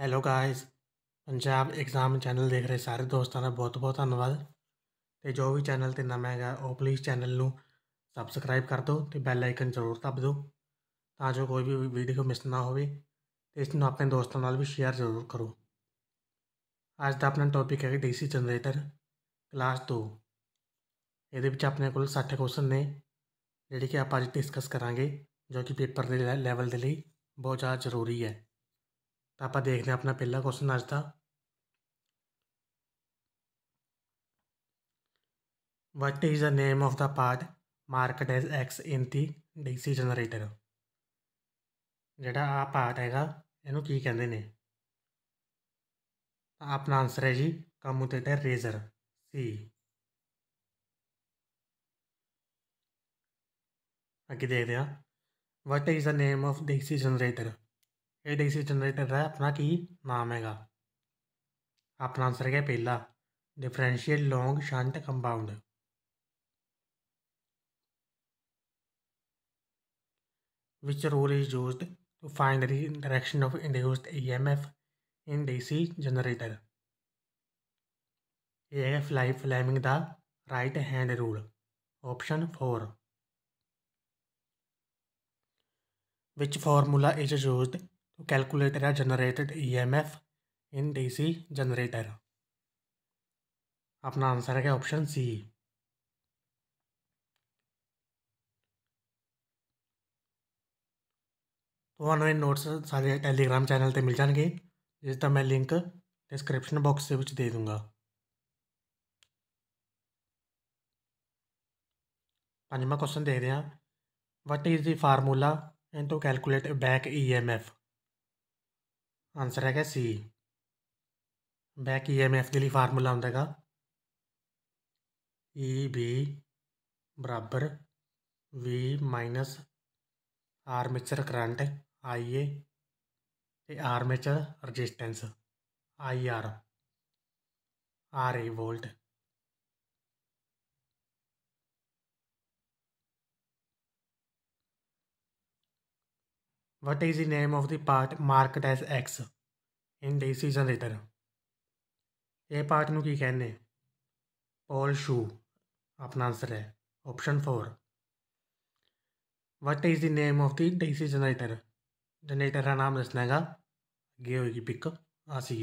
Hello guys Punjab exam channel देख रहे सारे दोस्तों का बहुत बहुत धन्यवाद तो जो भी चैनल तो नवा है वह प्लीज़ चैनल में सबसक्राइब कर दो तो आइकन जरूर दब दो जो कोई भी वीडियो मिस ना हो इस अपने दोस्तों नाल भी शेयर जरूर करो आज का अपना टॉपिक है डीसी जनरेटर क्लास टू ये अपने को सठ क्वेश्चन ने जिड़े कि आप डिस्कस करा जो कि पेपर के लैवल के लिए बहुत ज़्यादा जरूरी है तो आप देखते हैं अपना पहला क्वेश्चन आज था what is the name of the part marked as X in the DC generator जोड़ा आ पार्ट है इनू की कहें अपना आंसर है जी कम्यूटेटर रेजर सी अगे देखते हैं what is the name of DC generator at ऐसे जनरेटर है अपना की नाम है अपना आंसर क्या पहला differential long shunt compound which rule is used to find the interaction of induced EMF in DC e generator? ये है फ्लाई Fleming the right hand rule option four which formula is use to calculator है generated F in D C generator अपना answer है option C तो notes सारे Telegram channel पर मिल जाएंगे जिसका मैं लिंक डिस्क्रिप्शन बॉक्स के दे दूंगा पंजा क्वेश्चन देख रहे हैं what is the formula in to calculate back E M F answer है क्या C back E M F के लिए फार्मूला आता है ई बी e, बराबर V minus armature current I A resistance I R R RA volt what is the name of the part marked as X in decision letter? A part नु की कहने pole shoe अपना answer है option four what is the name of the DC generator generator का नाम दसना है अगे होगी पिक आ सी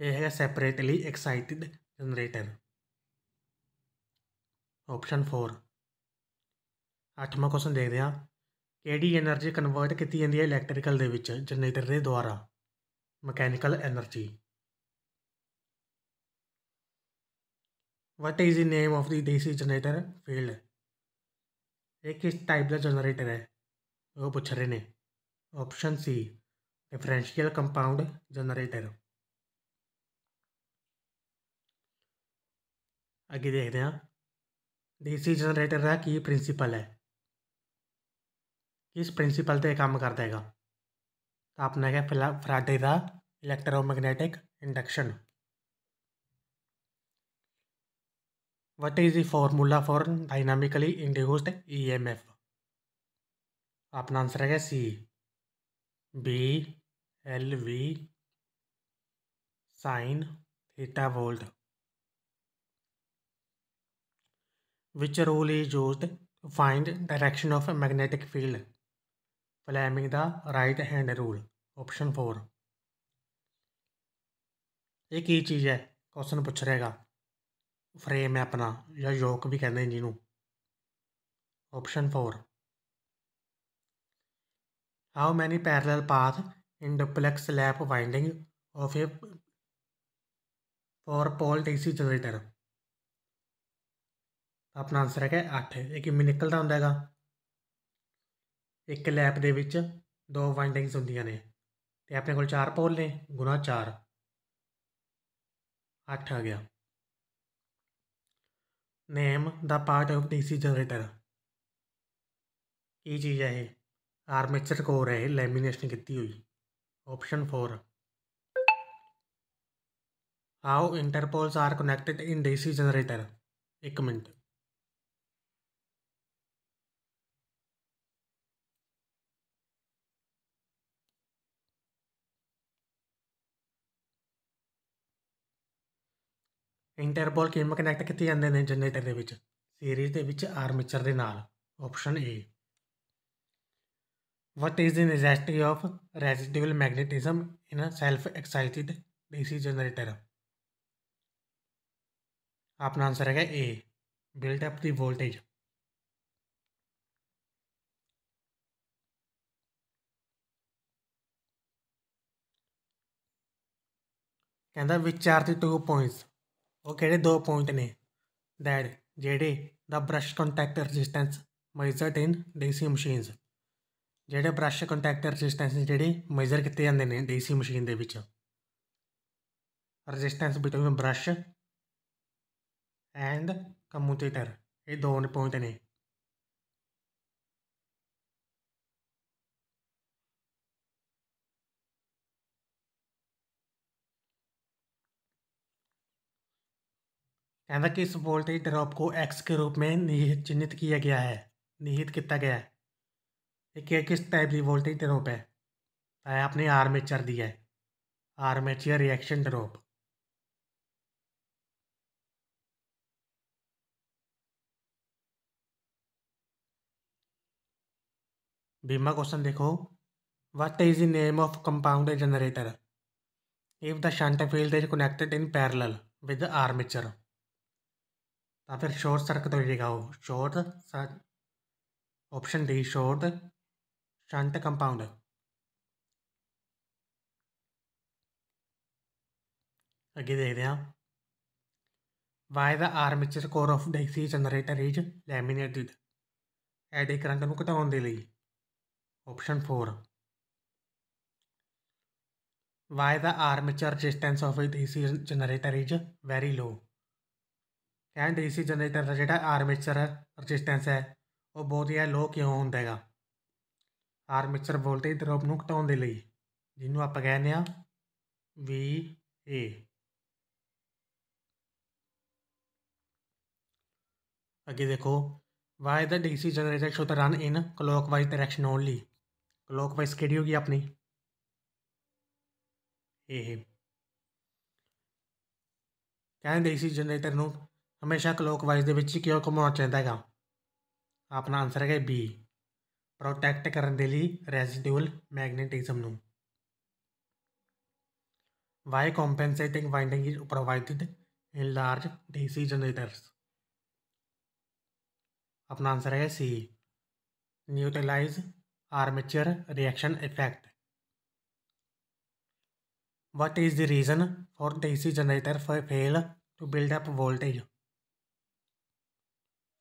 यह है separately excited generator option four अठवा क्वेश्चन देखते हैं ਕਿਹੜੀ એનર્ਜੀ ਕਨਵਰਟ ਕੀਤੀ ਜਾਂਦੀ ਹੈ ਇਲੈਕਟ੍ਰੀਕਲ ਦੇ ਵਿੱਚ ਜਨਰੇਟਰ ਦੇ ਦੁਆਰਾ mechanical energy what is the name of the DC generator field ਇਹ ਕਿਸ ਟਾਈਪ ਦਾ ਜਨਰੇਟਰ ਹੈ ਉਹ ਪੁੱਛ ਰਹੇ ਨੇ option C differential compound generator ਅੱਗੇ ਦੇਖਦੇ ਹਾਂ DC ਜਨਰੇਟਰ ਦਾ ਕੀ ਪ੍ਰਿੰਸੀਪਲ ਹੈ किस प्रिंसिपल से काम कर देगा तो आपने क्या फिला फ्राडे का electromagnetic induction what is the formula for dynamically induced E M F अपना आंसर है C B L V sine theta volt which rule is use to find direction of magnetic field Fleming the right hand rule option four एक ही चीज़ है question पुछ रहेगा frame है अपना या योक भी कहते हैं जिन्हों option four how many parallel path in duplex lap winding of a four pole DC generator अपना आंसर है अठ एक मिनिकल निकलता होंगे एक लैप के दो वाइंडिंग्स होंगे ने तो अपने को चार पोल ने गुना चार अठ आ गया name the part of DC generator की चीज़ है ये आर्मेचर कोर है लैमीनेशन की हुई option four how interpoles are connected in DC generator एक मिनट इंटरपोल किम कनैक्ट किए जाते हैं जनरेटर के सीरीज के आर्मीचर के नाल option A what is the necessity of residual magnetism in self excited DC generator अपना आंसर है ए बिल्टअअप द वोल्टेज कहता which are the two points वो कहिड़े दो पॉइंट ने दैट जेडे the brush contact resistance measured in DC machine जेडे brush contact resistance जेडे मेजर किए जाते हैं डीसी मशीन के resistance between brush and commutator ये दो पॉइंट ने कहना कि इस वोल्टेज ड्रॉप को एक्स के रूप में निहित चिन्हित किया गया है निहित किया गया है कि किस टाइप की वोल्टेज ड्रॉप है है आपने आर्मेचर दिया है आर्मेचर रिएक्शन ड्रॉप बीमा क्वेश्चन देखो what is the name of compound generator if the shunt field is connected in parallel with armature तो आप शोर्ट सर्क तो लिखा हो short option D short shunt compound आगे देखते हैं why the armature core of DC generator is laminated eddy current ਨੂੰ ਘਟਾਉਣ ਦੇ ਲਈ option 4 why the armature resistance of a DC generator is very कह डी सी जनरेटर का जोड़ा आर्मेचर रजिस्टेंस है वह बहुत ही लो क्यों होंगे गा आर्मेचर वोल्टेज ड्रॉप न घटाने लिए जिन्हों आप कहने वी ए अगे देखो why the DC generator should run in clockwise direction only वाइज कि होगी अपनी ए कह सी जनरेटर हमेशा क्लोक वाइज के क्यों घुमा चाहता है अपना आंसर है बी प्रोटैक्ट करने के लिए residual magnetism why compensating winding is provide in large DC generators अपना आंसर है C neutralize armature reaction effect what is the reason for DC generator for fail to build up voltage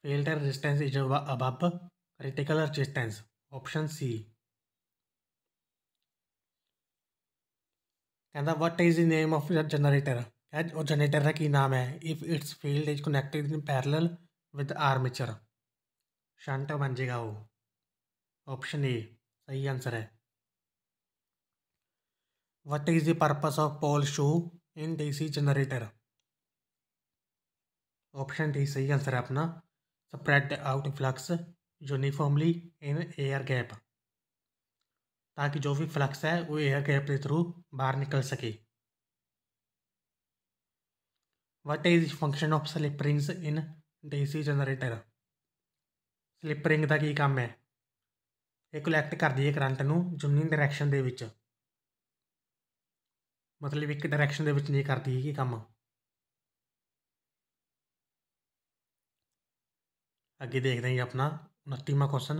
Pelter resistance is above critical resistance. Option C. कहता what is the name of your generator क्या generator का की नाम है if its field is connected in parallel with armature shunt बन जाएगा वो option A सही आंसर है what is the purpose of pole shoe in DC generator option D सही आंसर है अपना spread out flux uniformly in air gap ताकि जो भी फ्लक्स है वो एयर गैप के थ्रू बाहर निकल सके what is function of slip rings in DC generator slip ring का की काम है ये कलैक्ट कर दी है करंट न डायरेक्शन डायरैक्शन मतलब एक डायरैक्शन नहीं करती है कि काम आगे देख रहे हैं अपना उनतीवा question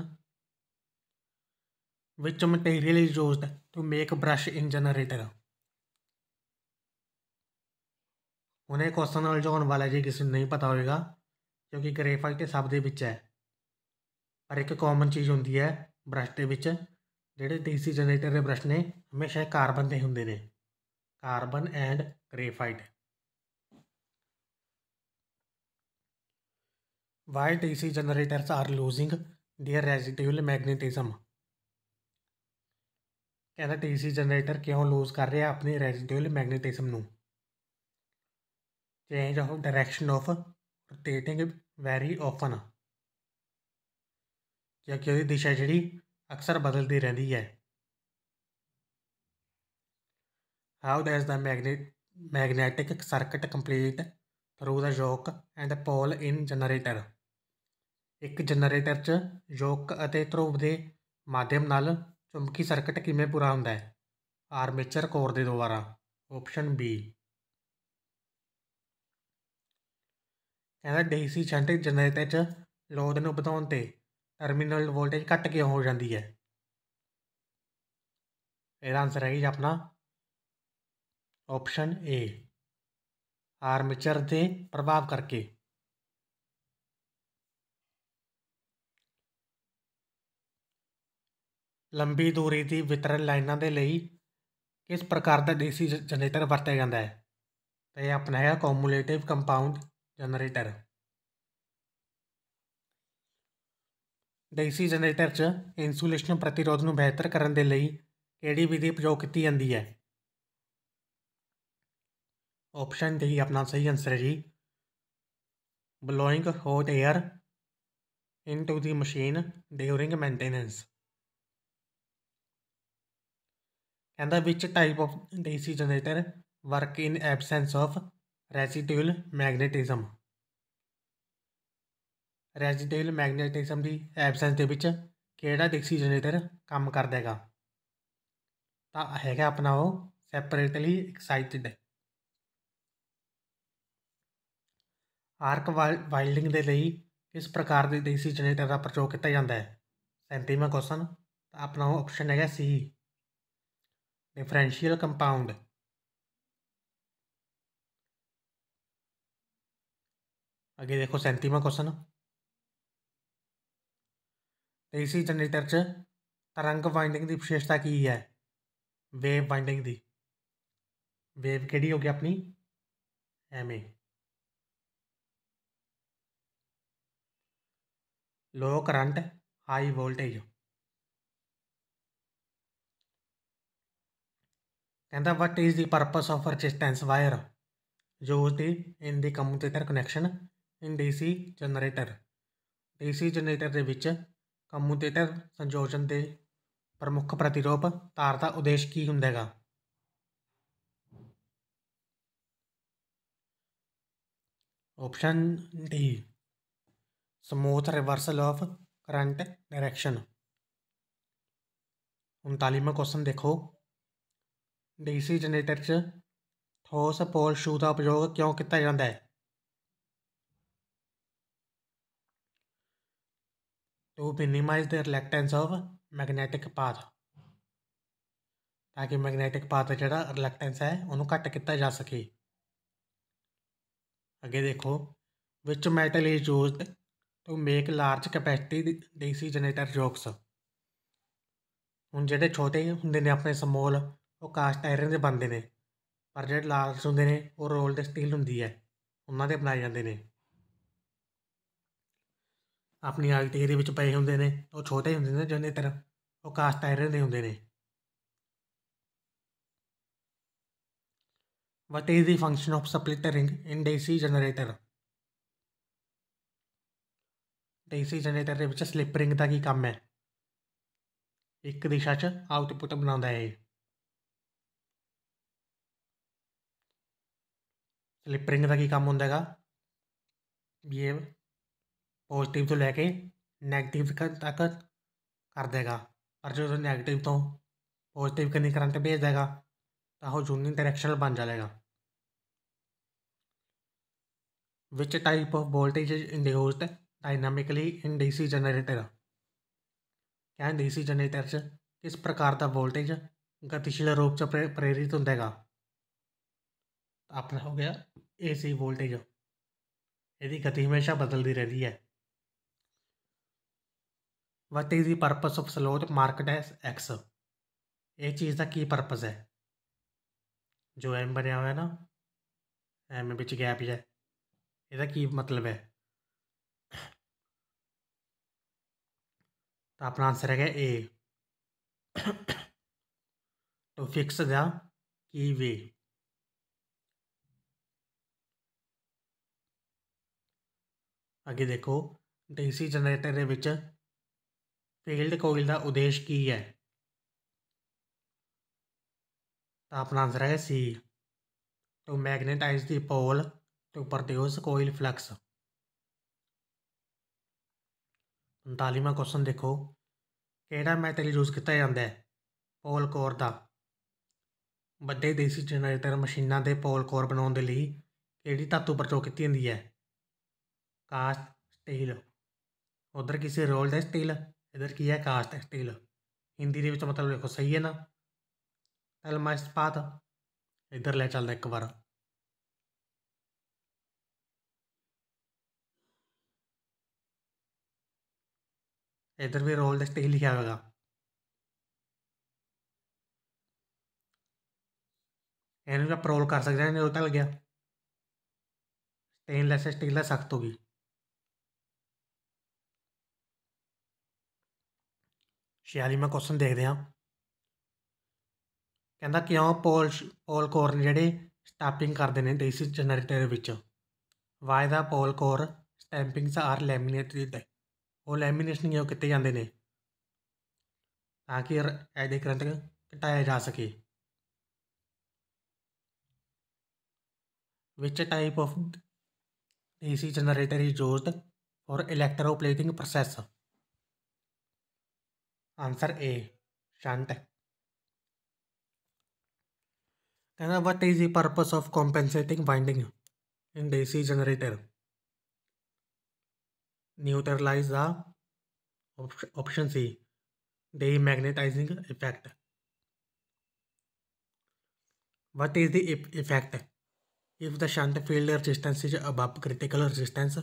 which material is use to make brush in generator उन्हें क्वेश्चन उलझाने वाला जी किसी नहीं पता होएगा क्योंकि ग्रेफाइट सब के ਵਿੱਚ ਹੈ ਪਰ ਇੱਕ ਕਾਮਨ ਚੀਜ਼ ਹੁੰਦੀ ਹੈ ब्रश ਦੇ ਵਿੱਚ ਜਿਹੜੇ के ਜਨਰੇਟਰ ने ਬ੍ਰਸ਼ ਨੇ ਹਮੇਸ਼ਾ ਕਾਰਬਨ ਦੇ ਹੁੰਦੇ ਨੇ carbon C generators are losing losing residual residual क्या टी सी जनरेटर क्यों लूज कर रहे हैं अपनी residual magnetism change of direction of rotating very often क्योंकि वह दिशा जी अक्सर बदलती रहती है हाउ डज द मैगने magnetic circuit complete through the yoke and pole in generator ਇੱਕ ਜਨਰੇਟਰ 'ਚ ਯੋਕ ਅਤੇ ਧਰੂਵ ਦੇ ਮਾਧਿਅਮ ਨਾਲ ਚੁੰਬਕੀ ਸਰਕਟ ਕਿਵੇਂ ਪੂਰਾ ਹੁੰਦਾ ਹੈ ਆਰਮੇਚਰ ਕੋਰ ਦੇ ਦੁਆਰਾ ਆਪਸ਼ਨ ਬੀ ਕਹਿੰਦਾ ਡੀਸੀ ਸ਼ੰਟ ਜਨਰੇਟਰ 'ਚ ਲੋਡ ਨੂੰ ਵਧਾਉਣ ਤੇ ਟਰਮੀਨਲ ਵੋਲਟੇਜ ਘਟ ਕੇ ਹੋ ਜਾਂਦੀ ਹੈ ਇਹਦਾ ਆਨਸਰ ਹੈ ਜੀ ਆਪਣਾ ਆਪਸ਼ਨ ਏ ਆਰਮੇਚਰ ਦੇ ਪ੍ਰਭਾਵ ਕਰਕੇ ਲੰਬੀ ਦੂਰੀ ਦੀ ਵਿਤਰਨ ਲਾਈਨਾਂ ਦੇ ਲਈ ਕਿਸ ਪ੍ਰਕਾਰ ਦਾ ਡੀਸੀ ਜਨਰੇਟਰ ਵਰਤਿਆ ਜਾਂਦਾ ਹੈ ਤੇ ਆਪਣਾ ਹੈ cumulative compound generator DC generator 'ਚ ਇਨਸੂਲੇਸ਼ਨ ਪ੍ਰਤੀਰੋਧ ਨੂੰ ਬਿਹਤਰ ਕਰਨ ਦੇ ਲਈ ਕਿਹੜੀ ਵਿਧੀ ਪ੍ਰਯੋਗ ਕੀਤੀ ਜਾਂਦੀ ਹੈ ਆਪਸ਼ਨ ਹੀ ਆਪਣਾ ਸਹੀ ਆਨਸਰ ਹੈ ਜੀ blowing hot air into the machine during maintenance ਕਹਿੰਦਾ which type of DC generator work in absence of residual magnetism residual magnetism ਦੀ ਐਬਸੈਂਸ ਦੇ ਵਿੱਚ ਕਿਹੜਾ ਡੀਸੀ ਜਨਰੇਟਰ ਕੰਮ ਕਰਦਾ ਹੈਗਾ ਤਾਂ ਹੈਗਾ ਆਪਣਾ ਉਹ ਸੈਪਰੇਟਲੀ ਐਕਸਾਈਟਡ ਆਰਕ ਵਾਈਲਡਿੰਗ ਦੇ ਲਈ ਕਿਸ ਪ੍ਰਕਾਰ ਦੇ ਡੀਸੀ ਜਨਰੇਟਰ ਦਾ ਪ੍ਰਯੋਗ ਕੀਤਾ ਜਾਂਦਾ ਹੈ 37ਵਾਂ ਕੁਐਸਚਨ ਤਾਂ ਆਪਣਾ ਉਹ ਆਪਸ਼ਨ ਹੈਗਾ ਸੀ डिफरेंशियल कंपाउंड आगे देखो सैंतीवा क्वेश्चन तेईसी जनरेटर च तरंग वाइंडिंग की विशेषता की है वेव वाइंडिंग की वेव कि होगी अपनी एम ए लो करंट हाई वोल्टेज कहता what is the purpose of resistance wire use in the commutator connection in DC generator DC generator के कम्यूटेटर संयोजन के प्रमुख प्रतिरूप तार का उद्देश की होंगे गा option D smooth reversal of current direction उनतालीवें क्वेश्चन देखो डीसी जनरेटर च ठोस पोल शू का उपयोग क्यों किया जाता है to minimize the reluctance of magnetic path ताकि मैगनैटिक पाथ जोड़ा रिलैक्टेंस है उन्होंने घट किया जा सके अगे देखो which metal is use to make large capacity DC generator yokes हूँ जोड़े छोटे होंगे ने अपने समोल और कास्ट आयरन के बनते हैं पर जो लाल्स होंगे ने रोल्ड स्टील होंगी है उन्होंने बनाए जाते हैं अपनी आलटी पे होंगे ने छोटे होंगे ने जन इतर वह कास्ट आयरन के होंगे ने what is the function of split ring in DC generator DC generator के स्लिपरिंग का ही काम है एक दिशा च आउटपुट बना है चलिए का की काम होंगे गा ये पॉजिटिव तो लैके नैगेटिव तक कर देगा पर जो नैगेटिव तो पॉजिटिव कहीं करंट भेज देगा तो वह जूनियन डायरेक्शन बन जाएगा which type of voltage induce dynamically in DC generator क्या डीसी जनरेटर किस प्रकार का वोल्टेज गतिशील रूप से प्रे प्रेरित होंगे अपना हो गया एसी वोल्टेज यदि गति हमेशा बदलती रहती है what is the purpose of slot marked as X ये चीज़ का की परपज है जो एम बनया हुआ ना एम बिच गैप है यदा की मतलब है तो अपना आंसर है ए टू फिक्स द की वे ਅੱਗੇ ਦੇਖੋ ਡੀਸੀ ਜਨਰੇਟਰ ਦੇ ਵਿੱਚ ਫੀਲਡ ਕੋਇਲ ਦਾ ਉਦੇਸ਼ ਕੀ ਹੈ ਤਾਂ ਆਪਣਾ ਆਨਸਰ ਹੈ C to magnetize the pole to produce coil flux 45ਵਾਂ ਕੁਐਸਚਨ ਦੇਖੋ ਕਿਹੜਾ ਮੈਟੀਰੀਅਲ ਯੂਜ਼ ਕੀਤਾ ਜਾਂਦਾ ਹੈ ਪੋਲ ਕੋਰ ਦਾ ਵੱਡੇ ਦੇਸੀ ਜਨਰੇਟਰ ਮਸ਼ੀਨਾਂ ਦੇ ਪੋਲ ਕੋਰ ਬਣਾਉਣ ਦੇ ਲਈ ਕਿਹੜੀ ਧਾਤੂ ਵਰਤੋਂ ਕੀਤੀ ਜਾਂਦੀ ਹੈ कास्ट स्टील उधर किसी रोल स्टील इधर की है कास्ट स्टील हिंदी के मतलब देखो सही है ना तल मस्त पात इधर ले चलता एक बार इधर भी रोल दे स्टील लिखा होगा इन्हें भी आप रोल कर सकते हैं जो तल गया स्टेनलैस स्टील सख्त होगी 46ਵਾਂ ਕੁਐਸਚਨ ਦੇਖਦੇ ਹਾਂ ਕਹਿੰਦਾ ਕਿਉਂ ਪੋਲ ਪੋਲ ਕੋਰ ਜਿਹੜੇ ਸਟੈਂਪਿੰਗ ਕਰਦੇ ਨੇ ਡੀਸੀ ਜਨਰੇਟਰ ਵਿੱਚ why the pole core stampings are laminated ਉਹ ਲੈਮੀਨੇਸ਼ਨ ਕਿਉਂ ਕੀਤੇ ਜਾਂਦੇ ਨੇ ਤਾਂ ਕਿ ਐਡੇ ਕਰੰਟ ਘਟਾਇਆ ਜਾ ਸਕੇ type of of generator is is used electroplating process process answer A shunt कहना what is the purpose of compensating winding in DC generator neutralize the option C demagnetizing effect what is the effect if the shunt field resistance is above critical resistance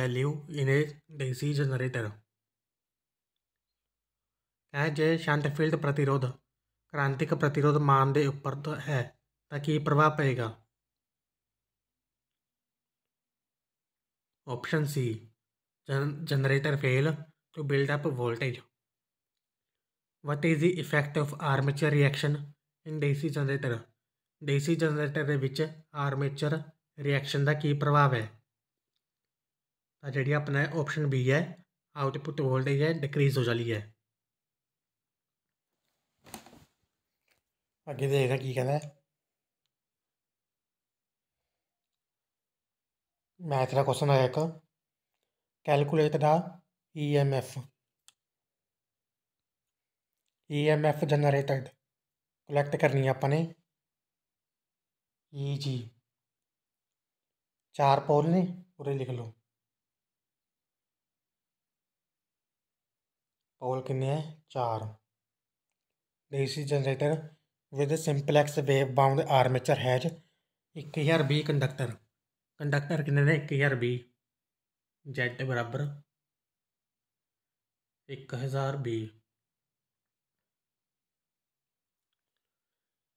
value in a DC generator कहा जय शांतफील्ड प्रतिरोध क्रांतिक प्रतिरोध मानदेय उपलब्ध है ताकि प्रभाव पड़ेगा ऑप्शन सी जन, generator fail to build up voltage. What is the effect of armature reaction in DC generator? DC generator ਦੇ ਵਿੱਚ ਆਰਮੇਚਰ ਰਿਐਕਸ਼ਨ ਦਾ ਕੀ ਪ੍ਰਭਾਵ ਹੈ ਤਾਂ ਜਿਹੜੀ ਆਪਣਾ ਆਪਸ਼ਨ B ਹੈ ਆਊਟਪੁੱਟ ਵੋਲਟੇਜ ਹੈ ਡਿਕਰੀਜ਼ ਹੋ ਜਾਲੀ ਹੈ अगे देख रहा की कहना मैथ दा क्वेश्चन आया एक calculate the EMF EMF generated calculate करनी है अपने ई जी चार पोल ने पूरे लिख लो पोल कि चार DC generator with simplex wave wound armature has एक हज़ार भी कंडक्टर कंडक्टर कितने एक हज़ार भी जेड बराबर एक हज़ार भी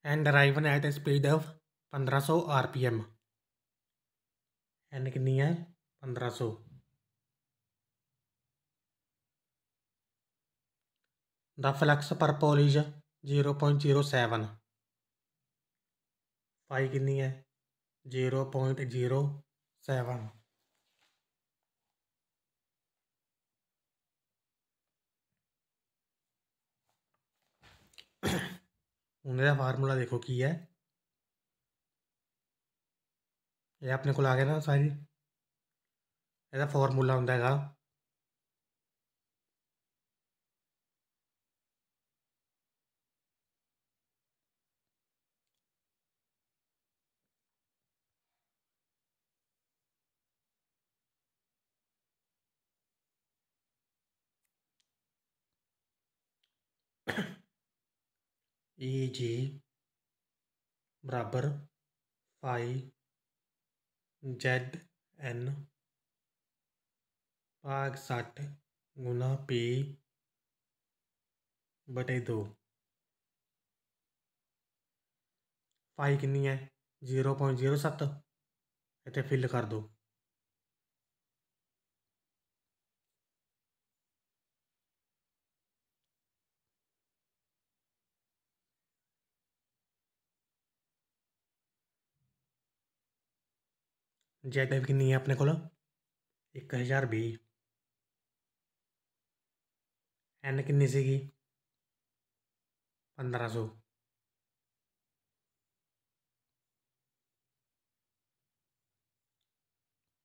and driven at speed of पंद्रह सौ आर पी एम एन कि है पंद्रह सौ द फ्लैक्स पर pole is zero point zero seven पाई कि है जीरो पॉइंट जीरो सैवन उन्हें फार्मूला देखो की है ये अपने को आ गया ना सारी यदा फॉर्मूला होंगे ਹੈਗਾ ई जी बराबर पाई जेड एन भाग सठ गुना पी बटे दो फाई कि है जीरो पॉइंट जीरो सत्त इतने फिल कर दो जैक लाइफ कितनी है आपने एक हज़ार बी एन कितनी सी की पंद्रह सौ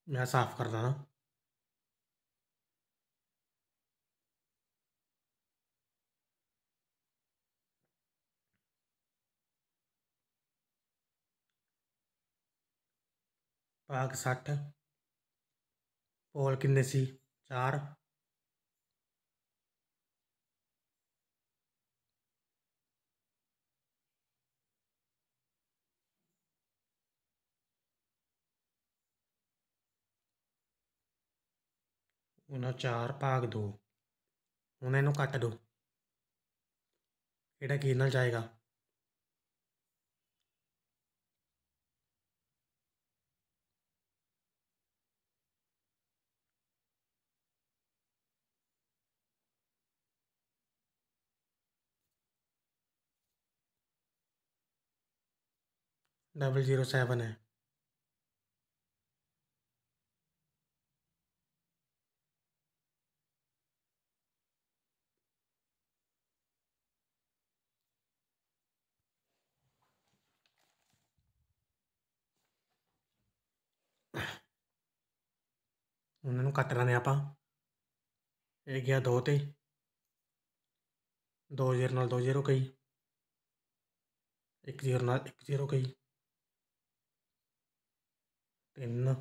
मैं साफ करता ना भाग सठ पोल किन्ने सी चार उन्हें चार भाग दो हूँ इन कट दो जाएगा डबल ज़ीरो सेवन है उन्होंने कट लाने आप गया दो ते दो जीरो दो जीरो कई एक जीरो एक जीरो कई ਤਿੰਨ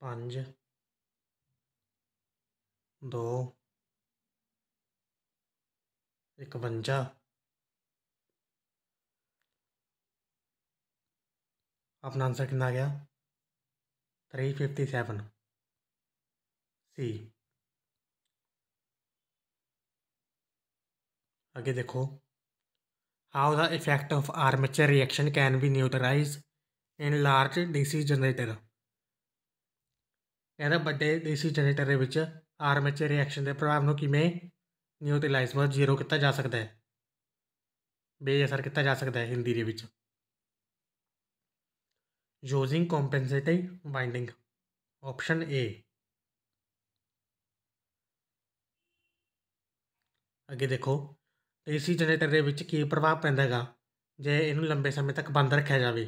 ਪੰਜ ਦੋ ਇਕਵੰਜਾ अपना आंसर कितना आ गया थ्री फिफ्टी सेवन सी आगे देखो how the effect of armature reaction can be neutralized in large DC generator ਕਹਿੰਦਾ ਵੱਡੇ DC ਜਨਰੇਟਰ ਦੇ ਵਿੱਚ ਆਰਮੇਚਰ ਰਿਐਕਸ਼ਨ ਦੇ ਪ੍ਰਭਾਵ ਨੂੰ ਕਿਵੇਂ ਨਿਊਟਰਲਾਈਜ਼ ਵਾ ਜ਼ੀਰੋ ਕੀਤਾ ਜਾ ਸਕਦਾ ਹੈ ਬੇਅਸਰ ਕੀਤਾ ਜਾ ਸਕਦਾ ਹੈ ਹਿੰਦੀ ਦੇ ਵਿੱਚ using compensative winding option A आगे देखो ਏਸੀ ਜਨਰੇਟਰ ਦੇ ਵਿੱਚ ਕੀ ਪ੍ਰਭਾਵ ਪੈਂਦਾਗਾ ਜੇ ਇਹਨੂੰ ਲੰਬੇ ਸਮੇਂ ਤੱਕ ਬੰਦ ਰੱਖਿਆ ਜਾਵੇ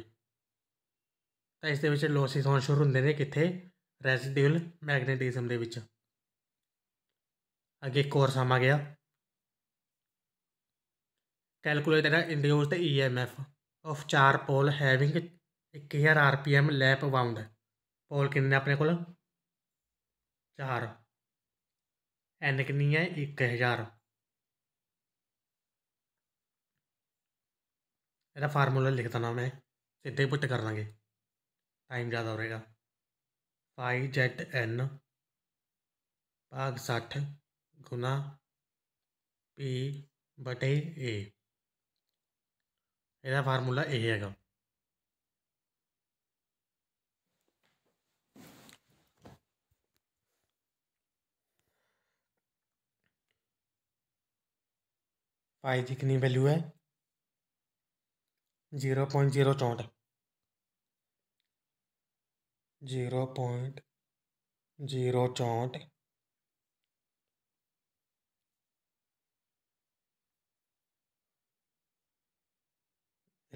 ਤਾਂ ਇਸ ਦੇ ਵਿੱਚ ਲੋਸਿਸ ਹੋਣ ਸ਼ੁਰੂ ਹੁੰਦੇ ਨੇ ਕਿੱਥੇ ਰੈਸੀਡਿਊਲ ਮੈਗਨੇਟਿਜ਼ਮ ਦੇ ਵਿੱਚ ਅੱਗੇ ਇੱਕ ਹੋਰ ਸਮਾ ਗਿਆ ਕੈਲਕੂਲੇਟਰ ਇੰਡਿਊਸਡ ਈਐਮਐਫ ਆਫ ਚਾਰ pole having 1000 RPM lap wound pole ਕਿੰਨੇ ਆਪਣੇ ਕੋਲ ਚਾਰ ਐਨ ਕਿੰਨੀ ਹੈ 1000 यदा फार्मूला लिख देना मैं सीधे पुट कर लाँगे टाइम ज़्यादा हो रहेगा फाइव जैट एन भाग सठ गुना पी बटे ए यदा फार्मूला यह है फाइव की कितनी वैल्यू है जीरो पॉइंट जीरो चौंठ जीरो पॉइंट जीरो चौंठ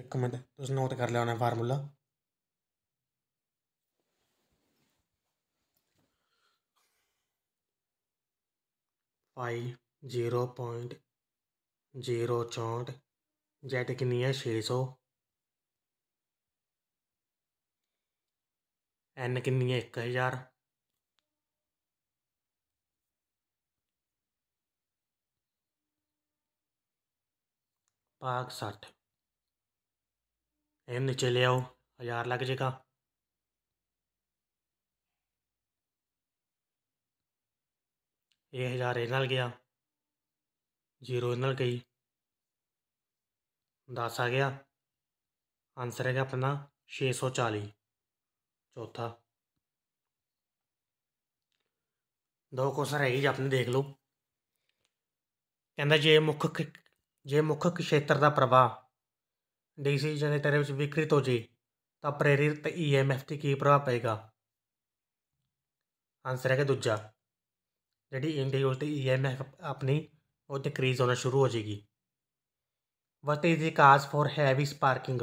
एक मिनट तुम नोट कर लिया उन्हें formula five zero point zero चौंठ जैट कि है छे सौ एन कि एक हज़ार भाग सठ एन नीचे ले आओ हज़ार लग जाएगा ये हज़ार इन्हें गया जीरो गई दस आ गया आंसर है अपना छे सौ चालीस ਚੌਥਾ ਦੋ ਕੋਸਰ ਹੈਗੀ ਜੀ ਆਪਣੇ ਦੇਖ ਲਓ ਕਹਿੰਦਾ ਜੇ ਮੁੱਖ ਜੇ ਮੁੱਖ ਖੇਤਰ ਦਾ ਪ੍ਰਭਾਵ ਡੀਸੀ ਜਨਰੇਟਰ ਵਿੱਚ ਵਿਕ੍ਰਿਤ ਹੋ ਜੇ ਤਾਂ ਪ੍ਰੇਰਿਤ ਈਐਮਐਫ ਤੇ ਕੀ ਪ੍ਰਭਾਵ ਪਏਗਾ ਆਨਸਰ ਹੈਗਾ ਦੂਜਾ ਜਿਹੜੀ ਇੰਡੀਓਸ ਤੇ ਈਐਮਐਫ ਆਪਣੀ ਉਹ ਡਿਕਰੀਜ਼ ਹੋਣਾ ਸ਼ੁਰੂ ਹੋ ਜੇਗੀ what is the cause for heavy sparking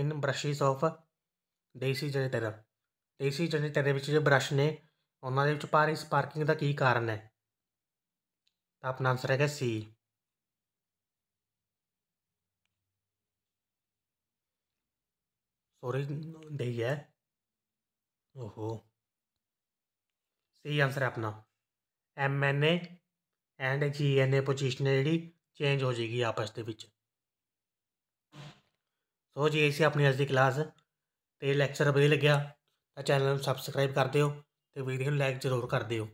in brushes of DC generator DC generator जो ब्रश ने उन्होंने भारी स्पार्किंग का की कारण है तो अपना आंसर है सी सॉरी डी है ओहो सही आंसर है अपना M N A and G N A position है जी चेंज हो जाएगी आपस के बीच सो जी ये अपनी अज की क्लास ਤੇ ਲੈਕਚਰ ਵਧੀਆ ਲੱਗਿਆ ਤਾਂ ਚੈਨਲ ਨੂੰ ਸਬਸਕ੍ਰਾਈਬ ਕਰ ਦਿਓ ਤੇ ਵੀਡੀਓ ਨੂੰ ਲਾਈਕ ਜ਼ਰੂਰ ਕਰ ਦਿਓ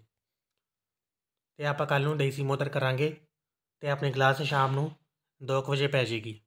ਤੇ ਆਪਾਂ ਕੱਲ ਨੂੰ ਡੇਸੀ ਮੋਟਰ ਕਰਾਂਗੇ ਤੇ ਆਪਣੇ ਕਲਾਸ ਸ਼ਾਮ ਨੂੰ 2 ਵਜੇ ਪੈ ਜਾਏਗੀ